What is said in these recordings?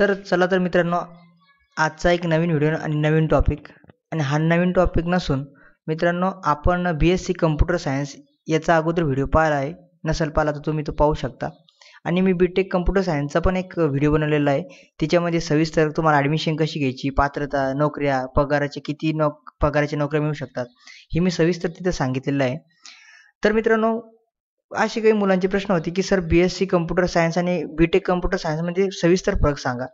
तर चला तर मित्रांनो आजचा एक नवीन व्हिडिओ आणि नवीन टॉपिक आणि हा नवीन टॉपिक नसून मित्रांनो आपण B S C computer science याचा अगोदर व्हिडिओ पाहिला आहे नसेल पाहिला तर तुम्ही तो पाहू शकता आणि मी बी टेक कम्प्युटर सायन्सचा पण एक व्हिडिओ बनवलेला आहे त्याच्यामध्ये सविस्तर तुम्हाला ॲडमिशन कशी घ्यायची पात्रता नोकऱ्या पगाराचे किती नोक पगाराच्या नोकऱ्या मिळू शकतात हे मी सविस्तर तिथं सांगितलेलं आहे तर मित्रांनो अशी काही मुलांचे प्रश्न होते की sir B S C computer science आणि बी टेक कम्प्युटर सायन्समध्ये सविस्तर फरक सांगा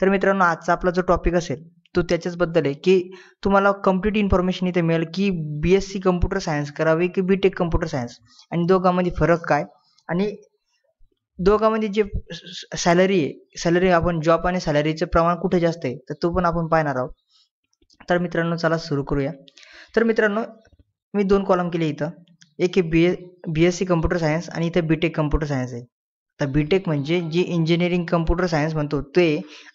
तर मित्रांनो आजचा आपला जो टॉपिक असेल तो त्याच्याचबद्दल आहे की तुम्हाला कम्प्लीट इन्फॉर्मेशन इथे मिळेल की B S C computer science करावे की बी टेक कम्प्युटर सायन्स आणि दोघांमध्ये फरक काय आणि दोघांमध्ये जे सॅलरी आहे सॅलरी आपण जॉब आणि सॅलरीचं प्रमाण कुठे जास्त आहे तर तो पण आपण पाहणार आहोत तर मित्रांनो चला सुरू करूया तर मित्रांनो मी दोन कॉलम केले इथं एक हे B A B S C computer science आणि इथं बीटेक टेक कम्प्युटर सायन्स आहे तर बी टेक म्हणजे जी इंजिनिअरिंग कम्प्युटर सायन्स म्हणतो ते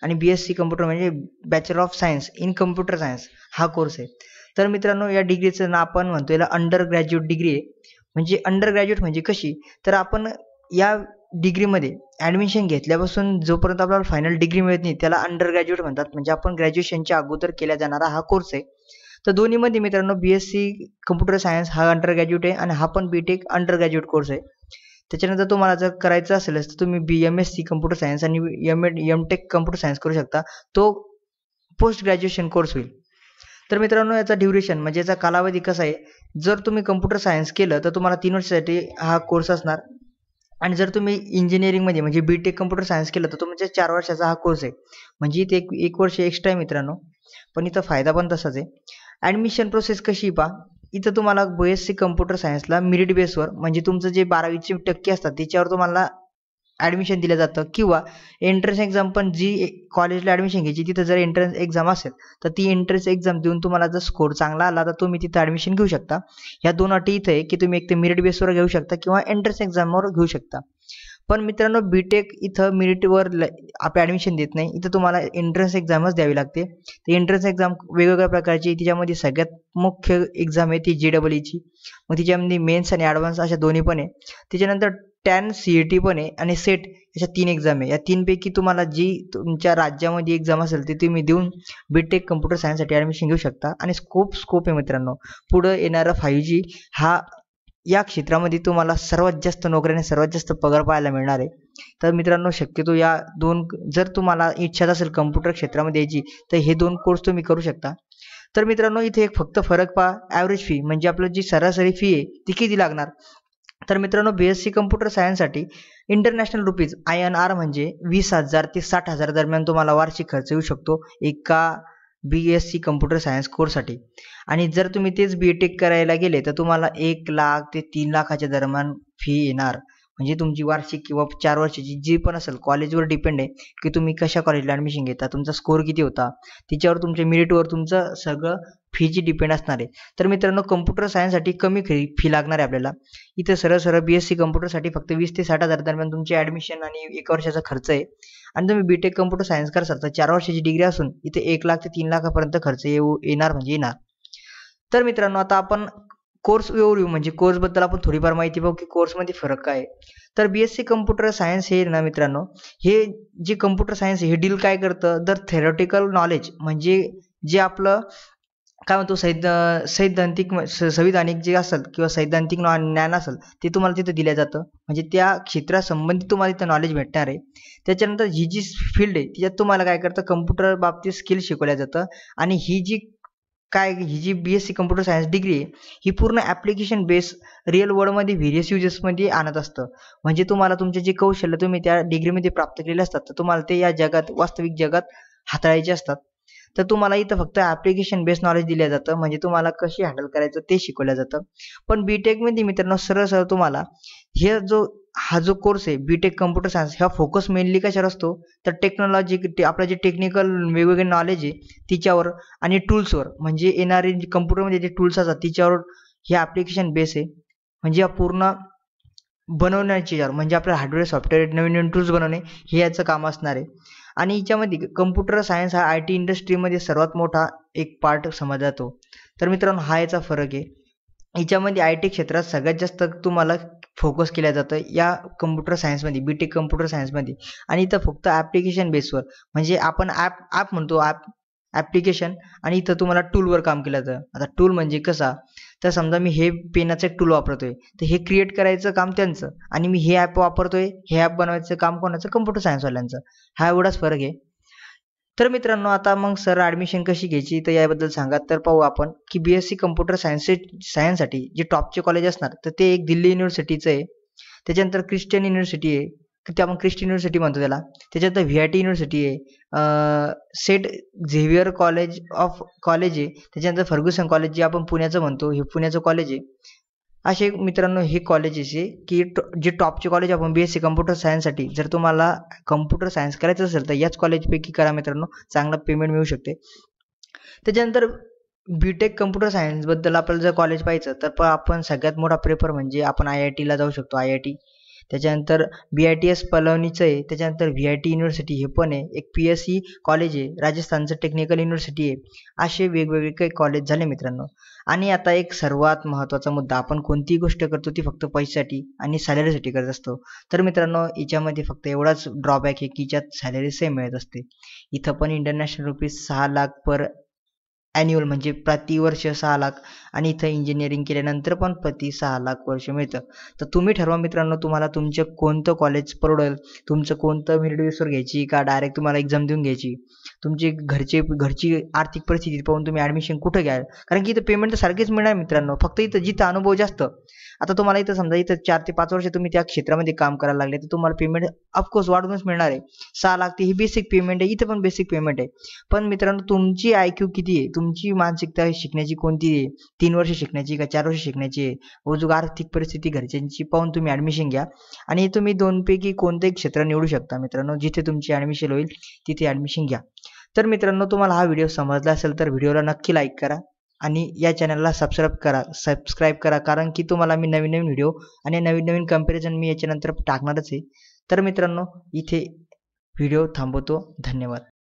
आणि बी एस सी कम्प्युटर म्हणजे bachelor of science in computer science हा कोर्स आहे तर मित्रांनो या डिग्रीचं ना आपण म्हणतो याला अंडर ग्रॅज्युएट डिग्री आहे म्हणजे अंडर ग्रॅज्युएट म्हणजे कशी तर आपण या डिग्रीमध्ये ॲडमिशन घेतल्यापासून जोपर्यंत आपल्याला फायनल डिग्री मिळत नाही त्याला अंडर ग्रॅज्युएट म्हणतात म्हणजे आपण ग्रॅज्युएशनच्या अगोदर केला जाणारा हा कोर्स आहे तर दोन्हीमध्ये मित्रांनो B S C computer science हा अंडर ग्रॅज्युएट आहे आणि हा पण B tech undergraduate course आहे त्याच्यानंतर तुम्हाला जर करायचं असेल तर तुम्ही B M S C computer science आणि M Ed M tech computer science करू शकता तो पोस्ट ग्रॅज्युएशन कोर्स होईल तर मित्रांनो याचा ड्युरेशन म्हणजे याचा कालावधी कसा आहे जर तुम्ही कम्प्युटर सायन्स केलं तर तुम्हाला तीन वर्षासाठी हा कोर्स असणार आणि जर तुम्ही इंजिनिअरिंगमध्ये म्हणजे बी टेक कम्प्युटर सायन्स केलं तर तुमच्या म्हणजे चार वर्षाचा हा कोर्स आहे म्हणजे इथे एक एक वर्ष एक्स्ट्रा आहे मित्रांनो पण इथं फायदा पण तसाच आहे ॲडमिशन प्रोसेस कशी पहा इथं तुम्हाला बी एस सी कम्प्युटर सायन्सला मेरिट बेसवर म्हणजे तुमचं जे बारावीचे टक्के असतात त्याच्यावर तुम्हाला ॲडमिशन दिलं जातं किंवा एंट्रन्स एक्झाम पण जी कॉलेजला ॲडमिशन घ्यायची तिथं जर एंट्रन्स एक्झाम असेल तर ती एंट्रन्स एक्झाम देऊन तुम्हाला जर स्कोर चांगला आला तर तुम्ही तिथं ॲडमिशन घेऊ शकता या दोन अटी इथं आहे की तुम्ही एक तर मेरिट बेसवर घेऊ शकता किंवा एंट्रन्स एक्झामवर घेऊ शकता पण मित्रांनो बीटेक इथं मिरिटवर आपल्या ॲडमिशन देत नाही इथं तुम्हाला एंट्रन्स एक्झामच द्यावी लागते ती एंट्रन्स एक्झाम वेगवेगळ्या प्रकारची तिच्यामध्ये सगळ्यात मुख्य एक्झाम आहे ती जे डबल ईची e मग तिच्यामध्ये मेन्स आणि ॲडव्हान्स अशा दोन्ही पण आहे त्याच्यानंतर टॅन सी ई e टी पण आहे आणि सेट अशा तीन एक्झाम आहे या तीनपैकी तुम्हाला जी तुमच्या राज्यामध्ये एक्झाम असेल ती तुम्ही देऊन बीटेक कम्प्युटर सायन्ससाठी ॲडमिशन घेऊ शकता आणि स्कोप स्कोप आहे मित्रांनो पुढं येणारा फाईव्ह जी हा या क्षेत्रामध्ये तुम्हाला सर्वात जास्त नोकऱ्या आणि सर्वात जास्त पगार पाहायला मिळणार आहे तर मित्रांनो शक्यतो या दोन जर तुम्हाला इच्छा असेल कम्प्युटर क्षेत्रामध्ये यायची तर हे दोन कोर्स तुम्ही करू शकता तर मित्रांनो इथे एक फक्त फरक पहा ॲव्हरेज फी म्हणजे आपलं जी सरासरी फी आहे ती किती लागणार तर मित्रांनो बी एस सी कम्प्युटर सायन्ससाठी international rupees I N R म्हणजे वीस हजार ते साठ हजार दरम्यान तुम्हाला वार्षिक खर्च येऊ शकतो एका B S C computer science कोर्ससाठी आणि जर तुम्ही तेच बी टेक करायला गेले तर तुम्हाला एक लाख ते तीन लाखाच्या दरम्यान फी येणार म्हणजे तुमची वार्षिक किंवा चार वर्षाची जी पण असेल कॉलेजवर डिपेंड आहे की तुम्ही कशा कॉलेजला ॲडमिशन घेता तुमचा स्कोर किती होता तिच्यावर तुमच्या मेरिटवर तुमचं सगळं जी डिपेंड असणार आहे तर मित्रांनो कम्प्युटर सायन्ससाठी कमी फी फी लागणार आहे आपल्याला इथं सरळ सरळ बी एस सी कम्प्युटरसाठी फक्त वीस ते साठ हजार दरम्यान तुमचे ॲडमिशन आणि एक वर्षाचा खर्च आहे आणि तुम्ही बी टेक कम्प्युटर सायन्स करसाल तर चार वर्षाची डिग्री असून इथे एक लाख ते तीन लाखापर्यंत खर्च येऊ येणार म्हणजे येणार तर मित्रांनो आता आपण कोर्स येऊ म्हणजे कोर्सबद्दल आपण थोडीफार माहिती पाहू की कोर्समध्ये फरक काय तर B S C computer science हे ना मित्रांनो हे जे कम्प्युटर सायन्स हे डील काय करतं दर थेरॉटिकल नॉलेज म्हणजे जे आपलं काय म्हणतो सैद सैद्धांतिक संविधानिक जे असेल किंवा सैद्धांतिक ज्ञान असेल ते तुम्हाला तिथं दिलं जातं म्हणजे त्या क्षेत्रासंबंधित तुम्हाला तिथं नॉलेज भेटणार आहे त्याच्यानंतर ही जी फील्ड आहे त्याच्यात तुम्हाला काय करतं कम्प्युटर बाबतीत स्किल शिकवल्या जातं आणि ही जी काय ही जी B S C computer science degree आहे ही पूर्ण ॲप्लिकेशन बेस रिअल वर्ल्डमध्ये व्हिरियस युजेसमध्ये आणत असतं म्हणजे तुम्हाला तुमचे जे कौशल्य तुम्ही त्या डिग्रीमध्ये प्राप्त केलेले असतात तर तुम्हाला ते या जगात वास्तविक जगात हाताळायचे असतात तर तुम्हाला इथं फक्त ॲप्लिकेशन बेस नॉलेज दिलं जातं म्हणजे तुम्हाला कशी हँडल करायचं ते शिकवलं जातं पण बी टेकमध्ये मित्रांनो सरळ सरळ तुम्हाला हे जो हा जो कोर्स आहे बीटेक टेक कम्प्युटर सायन्स हा फोकस मेनली कशावर असतो तर टेक्नॉलॉजी आपलं जे टेक्निकल वेगवेगळे नॉलेज आहे तिच्यावर आणि टूल्सवर म्हणजे येणारे जे कम्प्युटरमध्ये जे टूल्स असतात तिच्यावर हे ॲप्लिकेशन बेस आहे म्हणजे पूर्ण बनवण्याची म्हणजे आपल्या हार्डवेअर सॉफ्टवेअर नवीन नवीन टूल्स बनवणे हे याचं काम असणार आहे आणि याच्यामध्ये कम्प्युटर सायन्स हा आय टी इंडस्ट्रीमध्ये सर्वात मोठा एक पार्ट समजला जातो तर मित्रांनो हा याचा फरक आहे याच्यामध्ये आय टी क्षेत्रात सगळ्यात जास्त तुम्हाला फोकस केला जातो या कम्प्युटर सायन्समध्ये बी टेक कम्प्युटर सायन्समध्ये आणि इथं फक्त ॲप्लिकेशन बेसवर म्हणजे आपण ॲप ॲप म्हणतो ॲप ॲप्लिकेशन आणि इथं तुम्हाला टूलवर काम केलं जातं आता टूल म्हणजे कसा तर समजा मी हे पेनाचं टूल वापरतोय तर हे क्रिएट करायचं काम त्यांचं आणि मी हे ॲप वापरतोय हे ॲप बनवायचं काम कोणाचं कम्प्युटर सायन्सवाल्यांचं हा एवढाच फरक आहे तर मित्रांनो आता मग सर ॲडमिशन कशी घ्यायची तर याबद्दल सांगा तर पाहू आपण की B S C computer science science जे टॉपचे कॉलेज असणार तर ते एक दिल्ली युनिव्हर्सिटीचं आहे त्याच्यानंतर क्रिश्चियन युनिव्हर्सिटी आहे ते आपण ख्रिस्ती युनिव्हर्सिटी म्हणतो त्याला त्याच्यानंतर व्ही आय टी युनिव्हर्सिटी आहे saint Xavier college of college आहे त्याच्यानंतर फर्ग्युसन कॉलेज जे आपण पुण्याचं म्हणतो हे पुण्याचं कॉलेज आहे असे मित्रांनो हे कॉलेजेस आहे की जे टॉपचे कॉलेज आपण बी एस सी कम्प्युटर सायन्ससाठी जर तुम्हाला कम्प्युटर सायन्स करायचं असेल तर याच कॉलेजपैकी करा मित्रांनो चांगला पेमेंट मिळू शकते त्याच्यानंतर बी टेक कम्प्युटर सायन्सबद्दल आपल्याला जर कॉलेज पाहिजे तर आपण सगळ्यात मोठा प्रेफर म्हणजे आपण आय आय टीला जाऊ शकतो आय आय टी त्याच्यानंतर बी आय टी एस पलवणीचं आहे त्याच्यानंतर व्ही आय टी युनिव्हर्सिटी हे पण आहे एक पी एस सी कॉलेज आहे राजस्थानचं टेक्निकल युनिव्हर्सिटी आहे असे वेगवेगळे काही कॉलेज झाले मित्रांनो आणि आता एक सर्वात महत्त्वाचा मुद्दा आपण कोणतीही गोष्ट करतो ती फक्त पैशासाठी आणि सॅलरीसाठी करत असतो तर मित्रांनो याच्यामध्ये फक्त एवढाच ड्रॉबॅक आहे की ज्यात सॅलरी सेम मिळत असते इथं पण इंटरनॅशनल रुपीज सहा लाख पर ॲन्युअल म्हणजे प्रतिवर्ष सहा लाख आणि इथं इंजिनिअरिंग केल्यानंतर पण प्रति सहा लाख वर्ष मिळतं तर तुम्ही ठरवा मित्रांनो तुम्हाला तुमचं कोणतं कॉलेज परवडेल तुमचं कोणतं मेरिट घ्यायची का डायरेक्ट तुम्हाला एक्झाम देऊन घ्यायची तुमची घरचे घरची आर्थिक परिस्थिती पाहून तुम्ही ॲडमिशन कुठं घ्याल कारण की इथं पेमेंट तर सारखेच मिळणार मित्रांनो फक्त इथं जिथं अनुभव जास्त आता तुम्हाला इथं समजा इथं चार ते पाच वर्ष तुम्ही त्या क्षेत्रामध्ये काम करायला लागले तर तुम्हाला पेमेंट ऑफकोर्स वाढूनच मिळणार आहे सहा लाख ते ही बेसिक पेमेंट आहे इथं पण बेसिक पेमेंट आहे पण मित्रांनो तुमची आय क्यू किती आहे तुमची मानसिकता शिकण्याची कोणती आहे तीन वर्ष शिकण्याची का चार वर्ष शिकण्याची आहे जो आर्थिक परिस्थिती घरच्यांची पाहून तुम्ही ऍडमिशन घ्या आणि तुम्ही दोनपैकी कोणत्याही क्षेत्र निवडू शकता मित्रांनो जिथे तुमची ॲडमिशन होईल तिथे ॲडमिशन घ्या तर मित्रांनो तुम्हाला हा व्हिडिओ समजला असेल तर व्हिडिओला नक्की लाईक करा आणि या चॅनलला सबस्क्राईब करा सबस्क्राईब करा कारण की तुम्हाला मी नवीन नवीन व्हिडिओ आणि नवीन नवीन कम्पॅरिझन मी याच्यानंतर टाकणारच आहे तर मित्रांनो इथे व्हिडिओ थांबवतो धन्यवाद